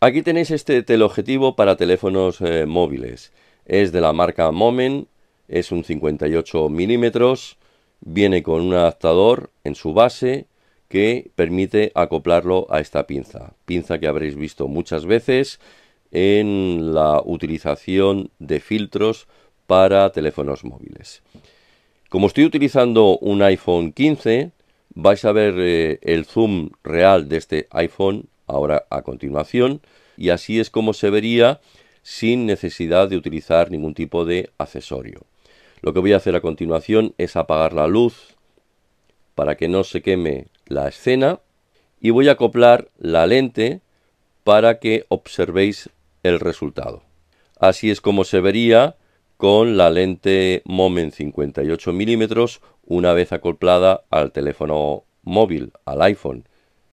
Aquí tenéis este teleobjetivo para teléfonos eh, móviles. Es de la marca Moment, es un 58 milímetros, viene con un adaptador en su base que permite acoplarlo a esta pinza. Pinza que habréis visto muchas veces en la utilización de filtros para teléfonos móviles. Como estoy utilizando un iPhone 15, vais a ver eh, el zoom real de este iPhone ahora a continuación y así es como se vería sin necesidad de utilizar ningún tipo de accesorio. Lo que voy a hacer a continuación es apagar la luz para que no se queme la escena y voy a acoplar la lente para que observéis el resultado. Así es como se vería con la lente Moment 58 mm una vez acoplada al teléfono móvil, al iPhone.